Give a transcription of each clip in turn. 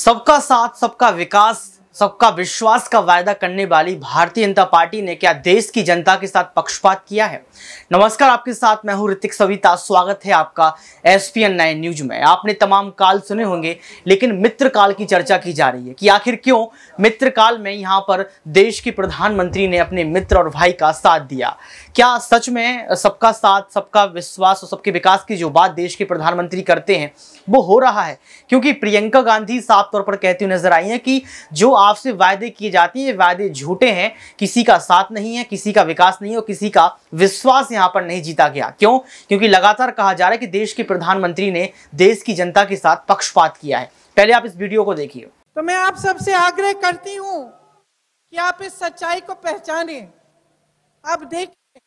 सबका साथ सबका विकास सबका विश्वास का वायदा करने वाली भारतीय जनता पार्टी ने क्या देश की जनता के साथ पक्षपात किया है नमस्कार आपके साथ मैं हूं ऋतिक सविता स्वागत है आपका S P N nine news में आपने तमाम काल सुने होंगे लेकिन मित्र काल की चर्चा की जा रही है कि आखिर क्यों मित्र काल में यहां पर देश के प्रधानमंत्री ने अपने मित्र और भाई का साथ दिया क्या सच में सबका साथ सबका विश्वास और सबके विकास की जो बात देश के प्रधानमंत्री करते हैं वो हो रहा है क्योंकि प्रियंका गांधी साफ तौर पर कहती नजर आई है कि जो आपसे वायदे किए जाते हैं ये वायदे झूठे हैं किसी का साथ नहीं है किसी का विकास नहीं है और किसी का विश्वास यहाँ पर नहीं जीता गया क्यों क्योंकि लगातार कहा जा रहा है कि देश के प्रधानमंत्री ने देश की जनता के साथ पक्षपात किया है पहले आप इस वीडियो को देखिए तो मैं आप सबसे आग्रह करती हूँ कि आप इस सच्चाई को पहचाने आप देखिए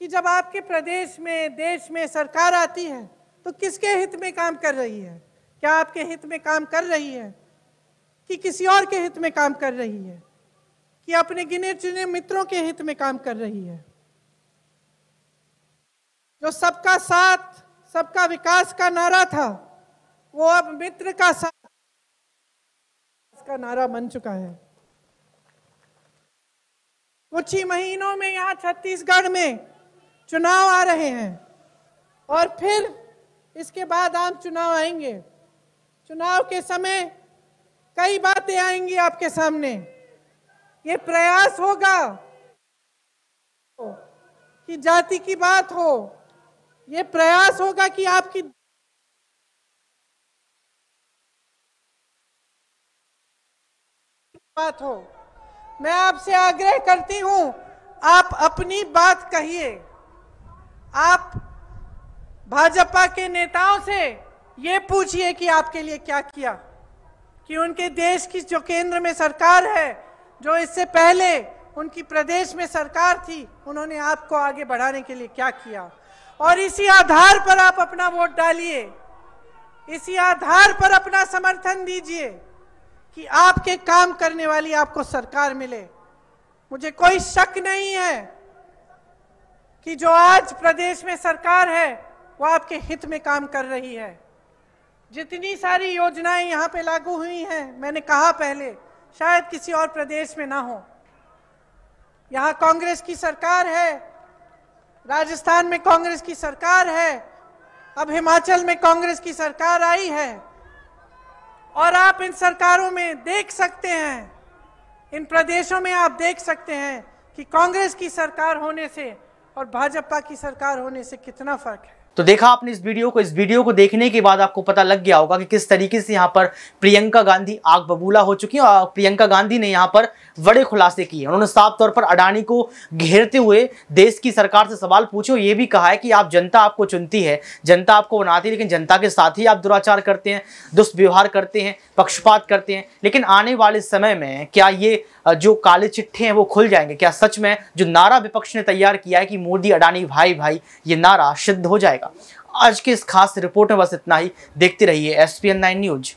कि जब आपके प्रदेश में देश में सरकार आती है तो किसके हित में काम कर रही है क्या आपके हित में काम कर रही है कि किसी और के हित में काम कर रही है कि अपने गिने चुने मित्रों के हित में काम कर रही है जो सबका साथ सबका विकास का नारा था वो अब मित्र का साथ का नारा बन चुका है कुछ ही महीनों में यहाँ छत्तीसगढ़ में चुनाव आ रहे हैं और फिर इसके बाद आम चुनाव आएंगे चुनाव के समय कई बातें आएंगी आपके सामने ये प्रयास होगा कि जाति की बात हो ये प्रयास होगा कि आपकी बात हो मैं आपसे आग्रह करती हूं आप अपनी बात कहिए आप भाजपा के नेताओं से ये पूछिए कि आपके लिए क्या किया कि उनके देश की जो केंद्र में सरकार है जो इससे पहले उनकी प्रदेश में सरकार थी उन्होंने आपको आगे बढ़ाने के लिए क्या किया और इसी आधार पर आप अपना वोट डालिए इसी आधार पर अपना समर्थन दीजिए कि आपके काम करने वाली आपको सरकार मिले मुझे कोई शक नहीं है कि जो आज प्रदेश में सरकार है वो आपके हित में काम कर रही है जितनी सारी योजनाएं यहाँ पे लागू हुई हैं मैंने कहा पहले शायद किसी और प्रदेश में ना हो यहाँ कांग्रेस की सरकार है राजस्थान में कांग्रेस की सरकार है अब हिमाचल में कांग्रेस की सरकार आई है और आप इन सरकारों में देख सकते हैं इन प्रदेशों में आप देख सकते हैं कि कांग्रेस की सरकार होने से और भाजपा की सरकार होने से कितना फर्क है तो देखा आपने इस वीडियो को इस वीडियो को देखने के बाद आपको पता लग गया होगा कि किस तरीके से यहाँ पर प्रियंका गांधी आग बबूला हो चुकी है और प्रियंका गांधी ने यहाँ पर बड़े खुलासे किए उन्होंने साफ तौर पर अडानी को घेरते हुए देश की सरकार से सवाल पूछे और ये भी कहा है कि आप जनता आपको चुनती है जनता आपको बनाती है लेकिन जनता के साथ ही आप दुराचार करते हैं दुष्व्यवहार करते हैं पक्षपात करते हैं लेकिन आने वाले समय में क्या ये जो काले चिट्ठे हैं वो खुल जाएंगे क्या सच में जो नारा विपक्ष ने तैयार किया है कि मोदी अडानी भाई भाई ये नारा सिद्ध हो जाएगा आज की इस खास रिपोर्ट में बस इतना ही देखते रहिए एस पी न्यूज